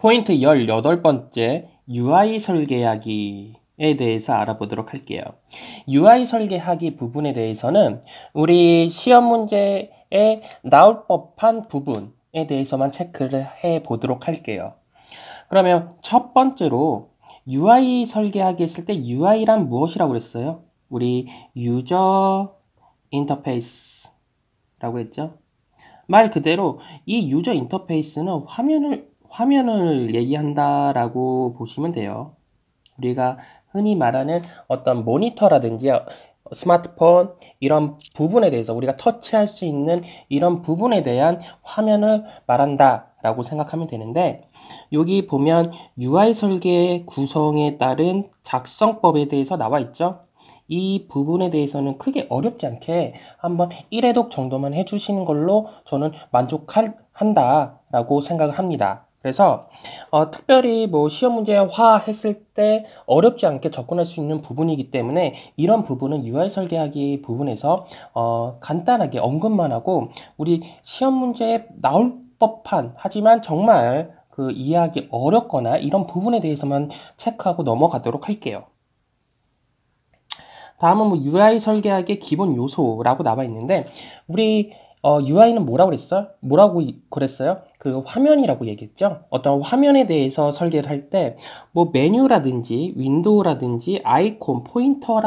포인트 18번째 UI 설계하기에 대해서 알아보도록 할게요. UI 설계하기 부분에 대해서는 우리 시험 문제에 나올 법한 부분에 대해서만 체크를 해 보도록 할게요. 그러면 첫 번째로 UI 설계하기 했을 때 UI란 무엇이라고 그랬어요? 우리 유저 인터페이스라고 했죠? 말 그대로 이 유저 인터페이스는 화면을 화면을 얘기한다라고 보시면 돼요. 우리가 흔히 말하는 어떤 모니터라든지 스마트폰 이런 부분에 대해서 우리가 터치할 수 있는 이런 부분에 대한 화면을 말한다라고 생각하면 되는데 여기 보면 UI 설계 구성에 따른 작성법에 대해서 나와 있죠. 이 부분에 대해서는 크게 어렵지 않게 한번 1회독 정도만 해주시는 걸로 저는 만족한다라고 생각을 합니다. 그래서 어, 특별히 뭐 시험 문제화 했을 때 어렵지 않게 접근할 수 있는 부분이기 때문에 이런 부분은 UI 설계하기 부분에서 어, 간단하게 언급만 하고 우리 시험 문제에 나올 법한 하지만 정말 그 이해하기 어렵거나 이런 부분에 대해서만 체크하고 넘어가도록 할게요. 다음은 뭐 UI 설계학의 기본 요소라고 나와 있는데 우리 어, UI는 뭐라고 그랬어? 뭐라고 그랬어요? 그 화면이라고 얘기했죠. 어떤 화면에 대해서 설계를 할 때 뭐 메뉴라든지 윈도우라든지 아이콘, 포인터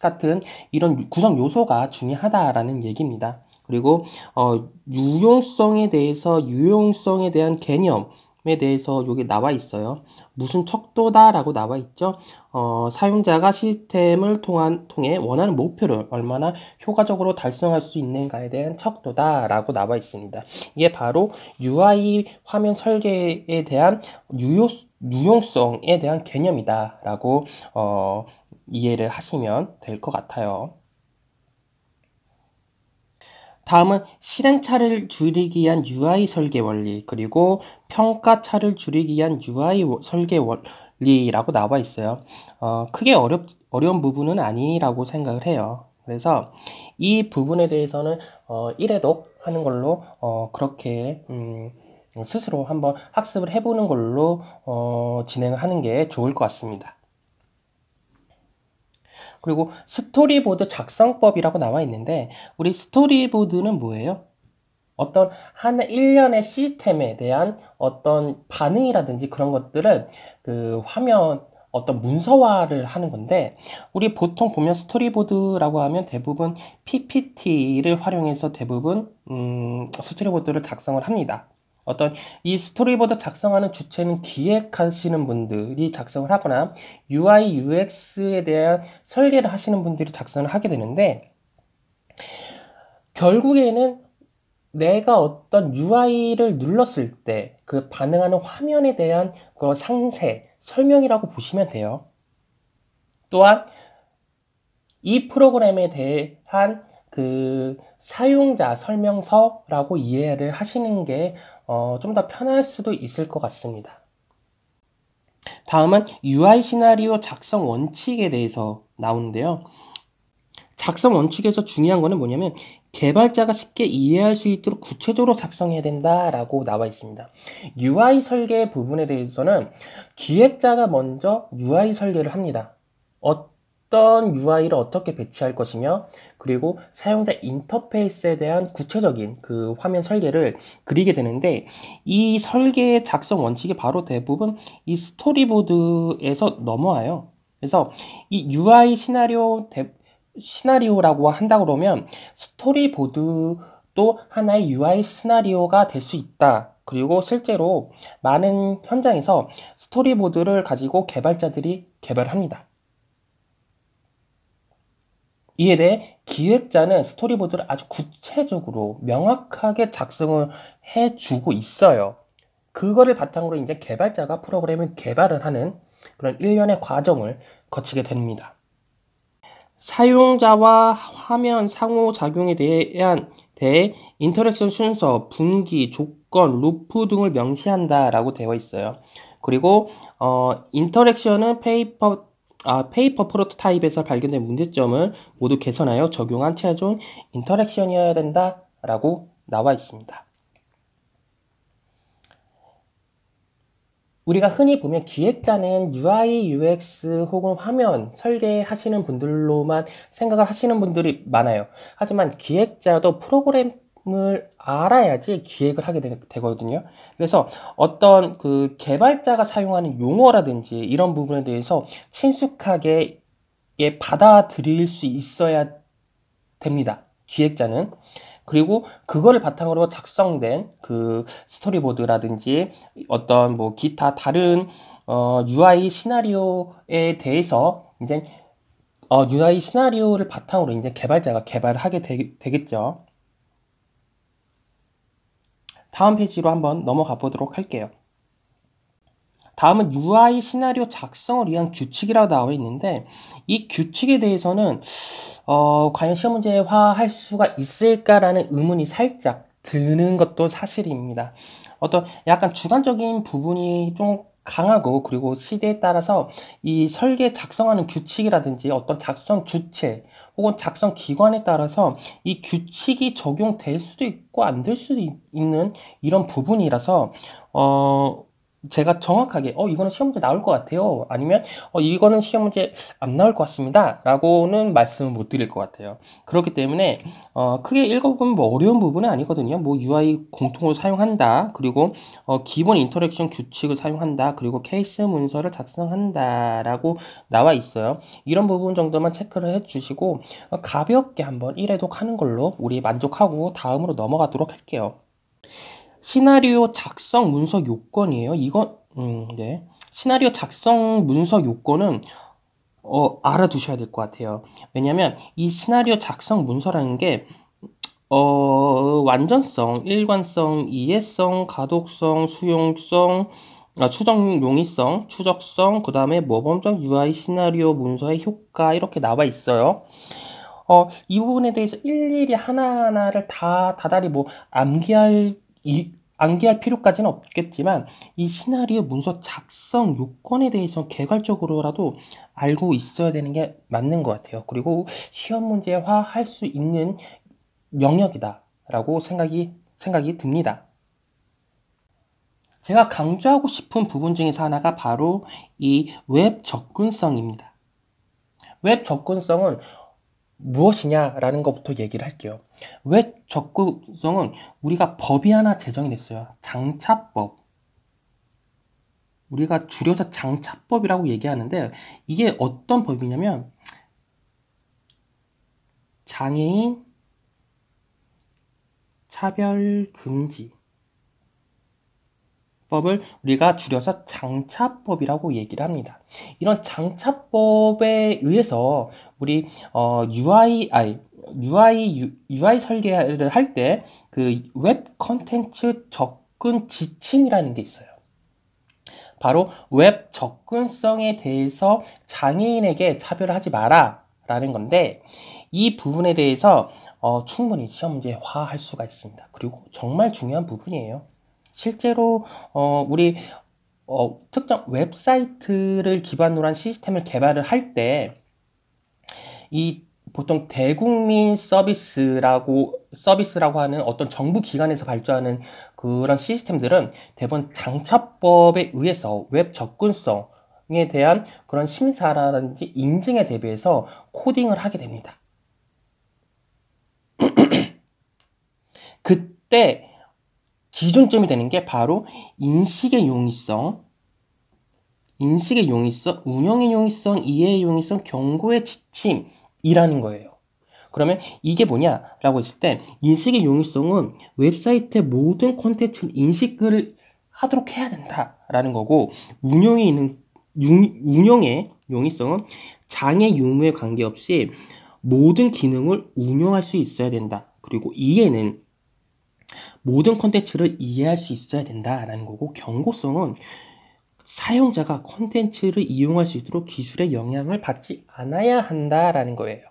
같은 이런 구성 요소가 중요하다라는 얘기입니다. 그리고 어, 유용성에 대해서 유용성에 대한 개념 대해서 여기 나와 있어요. 무슨 척도다라고 나와 있죠. 어, 사용자가 시스템을 통한, 통해 원하는 목표를 얼마나 효과적으로 달성할 수 있는가에 대한 척도다라고 나와 있습니다. 이게 바로 UI 화면 설계에 대한 유효, 유용성에 대한 개념이다라고 어, 이해를 하시면 될 것 같아요. 다음은 실행차를 줄이기 위한 UI 설계 원리 그리고 평가차를 줄이기 위한 UI 설계 원리라고 나와 있어요. 어, 크게 어렵, 어려운 부분은 아니라고 생각을 해요. 그래서 이 부분에 대해서는 어, 1회독 하는 걸로 어, 그렇게 음, 스스로 한번 학습을 해보는 걸로 어, 진행을 하는 게 좋을 것 같습니다. 그리고 스토리보드 작성법이라고 나와 있는데 우리 스토리보드는 뭐예요? 어떤 한일년의 시스템에 대한 어떤 반응이라든지 그런 것들은 그 화면 어떤 문서화를 하는 건데 우리 보통 보면 스토리보드라고 하면 대부분 PPT를 활용해서 대부분 음, 스토리보드를 작성을 합니다. 어떤 이 스토리보드 작성하는 주체는 기획하시는 분들이 작성을 하거나 UI, UX에 대한 설계를 하시는 분들이 작성을 하게 되는데 결국에는 내가 어떤 UI를 눌렀을 때 그 반응하는 화면에 대한 그 상세, 설명이라고 보시면 돼요. 또한 이 프로그램에 대한 그 사용자 설명서라고 이해를 하시는 게 어, 좀 더 편할 수도 있을 것 같습니다. 다음은 UI 시나리오 작성 원칙에 대해서 나오는데요. 작성 원칙에서 중요한 거는 뭐냐면 개발자가 쉽게 이해할 수 있도록 구체적으로 작성해야 된다라고 나와 있습니다. UI 설계 부분에 대해서는 기획자가 먼저 UI 설계를 합니다. 어 어떤 UI를 어떻게 배치할 것이며 그리고 사용자 인터페이스에 대한 구체적인 그 화면 설계를 그리게 되는데 이설계 작성 원칙이 바로 대부분 이 스토리보드에서 넘어와요. 그래서 이 UI 시나리오 대, 시나리오라고 한다 그러면 스토리보드도 하나의 UI 시나리오가 될 수 있다. 그리고 실제로 많은 현장에서 스토리보드를 가지고 개발자들이 개발합니다. 이에 대해 기획자는 스토리보드를 아주 구체적으로 명확하게 작성을 해주고 있어요. 그거를 바탕으로 이제 개발자가 프로그램을 개발을 하는 그런 일련의 과정을 거치게 됩니다. 사용자와 화면 상호작용에 대한 대해 인터랙션 순서, 분기, 조건, 루프 등을 명시한다라고 되어 있어요. 그리고 어, 인터랙션은 페이퍼 아, 페이퍼 프로토타입에서 발견된 문제점을 모두 개선하여 적용한 티아존 인터랙션이어야 된다라고 나와 있습니다. 우리가 흔히 보면 기획자는 UI, UX 혹은 화면 설계하시는 분들로만 생각을 하시는 분들이 많아요. 하지만 기획자도 프로그램 을 알아야지 기획을 하게 되, 거든요 그래서 어떤 그 개발자가 사용하는 용어라든지 이런 부분에 대해서 친숙하게 예, 받아들일 수 있어야 됩니다. 기획자는. 그리고 그거를 바탕으로 작성된 그 스토리보드라든지 어떤 뭐 기타 다른 어, UI 시나리오에 대해서 이제 어, UI 시나리오를 바탕으로 이제 개발자가 개발을 하게 되, 되겠죠. 다음 페이지로 한번 넘어가 보도록 할게요. 다음은 UI 시나리오 작성을 위한 규칙이라고 나와 있는데 이 규칙에 대해서는 어, 과연 시험 문제화할 수가 있을까라는 의문이 살짝 드는 것도 사실입니다. 어떤 약간 주관적인 부분이 좀 강하고 그리고 시대에 따라서 이 설계 작성하는 규칙이라든지 어떤 작성 주체 혹은 작성 기관에 따라서 이 규칙이 적용될 수도 있고 안 될 수도 있는 이런 부분이라서 어 제가 정확하게 어 이거는 시험 문제 나올 것 같아요 아니면 어 이거는 시험 문제 안 나올 것 같습니다 라고는 말씀을 못 드릴 것 같아요 그렇기 때문에 어 크게 읽어보면 뭐 어려운 부분은 아니거든요 뭐 UI 공통으로 사용한다 그리고 어 기본 인터랙션 규칙을 사용한다 그리고 케이스 문서를 작성한다 라고 나와 있어요 이런 부분 정도만 체크를 해 주시고 어 가볍게 한번 1회독 하는 걸로 우리 만족하고 다음으로 넘어가도록 할게요 시나리오 작성 문서 요건이에요. 이건 음, 네. 시나리오 작성 문서 요건은 어, 알아두셔야 될 것 같아요. 왜냐하면 이 시나리오 작성 문서라는 게 어, 완전성, 일관성, 이해성, 가독성, 수용성, 아, 추정 용이성, 추적성, 그 다음에 모범적 UI 시나리오 문서의 효과 이렇게 나와 있어요. 어, 이 부분에 대해서 일일이 하나하나를 다 다달이 뭐 암기할 이 암기할 필요까지는 없겠지만 이 시나리오 문서 작성 요건에 대해서 개괄적으로라도 알고 있어야 되는 게 맞는 것 같아요. 그리고 시험 문제화 할 수 있는 영역이다라고 생각이 생각이 듭니다. 제가 강조하고 싶은 부분 중에서 하나가 바로 이 웹 접근성입니다. 웹 접근성은 무엇이냐라는 것부터 얘기를 할게요. 왜 적극성은 우리가 법이 하나 제정이 됐어요. 장차법. 우리가 줄여서 장차법이라고 얘기하는데 이게 어떤 법이냐면 장애인 차별 금지 법을 우리가 줄여서 장차법이라고 얘기를 합니다. 이런 장차법에 의해서 우리 어, UII, UI, U, UI 설계를 할 때 그웹 컨텐츠 접근 지침이라는 게 있어요. 바로 웹 접근성에 대해서 장애인에게 차별하지 마라 라는 건데 이 부분에 대해서 어, 충분히 시험 문제화할 수가 있습니다. 그리고 정말 중요한 부분이에요. 실제로 어, 우리 어, 특정 웹사이트를 기반으로 한 시스템을 개발을 할때이 보통 대국민 서비스라고 서비스라고 하는 어떤 정부 기관에서 발주하는 그런 시스템들은 대부 장차법에 의해서 웹 접근성에 대한 그런 심사라든지 인증에 대비해서 코딩을 하게 됩니다. 그때 기준점이 되는 게 바로 인식의 용이성, 인식의 용이성, 운영의 용이성, 이해의 용이성, 경고의 지침이라는 거예요. 그러면 이게 뭐냐라고 했을 때 인식의 용이성은 웹사이트의 모든 콘텐츠 인식을 하도록 해야 된다라는 거고 운영에 있는 운영의 용이성은 장애 유무에 관계없이 모든 기능을 운영할 수 있어야 된다. 그리고 이해는 모든 컨텐츠를 이해할 수 있어야 된다라는 거고 경고성은 사용자가 컨텐츠를 이용할 수 있도록 기술의 영향을 받지 않아야 한다라는 거예요.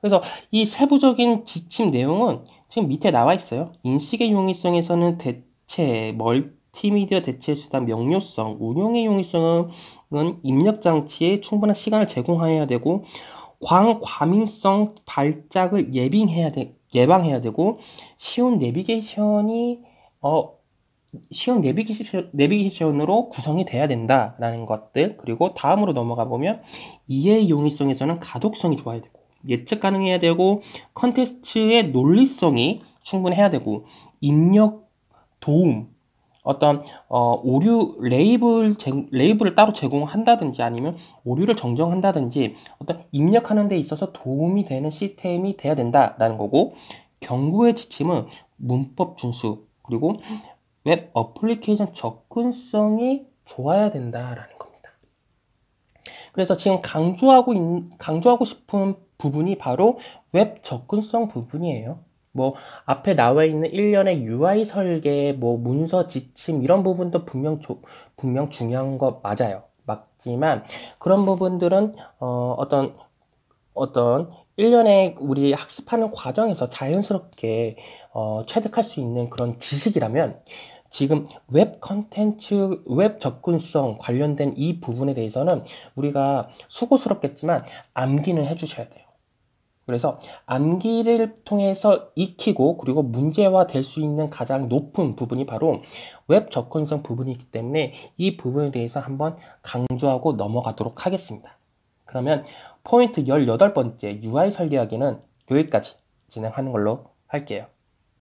그래서 이 세부적인 지침 내용은 지금 밑에 나와 있어요. 인식의 용이성에서는 대체 멀티미디어 대체 수단 명료성, 운영의 용이성은 입력 장치에 충분한 시간을 제공해야 되고 광 과민성 발작을 예빙해야 되, 예방해야 되고 시온 내비게이션이 어 시온 내비게이션, 내비게이션으로 구성이 돼야 된다라는 것들 그리고 다음으로 넘어가 보면 이해 의 용이성에서는 가독성이 좋아야 되고 예측 가능해야 되고 컨스트의 논리성이 충분해야 되고 입력 도움 어떤 어, 오류 레이블 제, 레이블을 따로 제공한다든지 아니면 오류를 정정한다든지 어떤 입력하는 데 있어서 도움이 되는 시스템이 돼야 된다라는 거고 경고의 지침은 문법 준수 그리고 웹 어플리케이션 접근성이 좋아야 된다라는 겁니다. 그래서 지금 강조하고 있, 강조하고 싶은 부분이 바로 웹 접근성 부분이에요. 뭐 앞에 나와 있는 일련의 UI 설계, 뭐 문서 지침 이런 부분도 분명 조, 분명 중요한 거 맞아요. 맞지만 그런 부분들은 어, 어떤 어떤 일련의 우리 학습하는 과정에서 자연스럽게 어, 체득할 수 있는 그런 지식이라면 지금 웹 컨텐츠, 웹 접근성 관련된 이 부분에 대해서는 우리가 수고스럽겠지만 암기는 해주셔야 돼요. 그래서 암기를 통해서 익히고 그리고 문제화 될 수 있는 가장 높은 부분이 바로 웹 접근성 부분이기 때문에 이 부분에 대해서 한번 강조하고 넘어가도록 하겠습니다. 그러면 포인트 18번째 UI 설계하기는 여기까지 진행하는 걸로 할게요.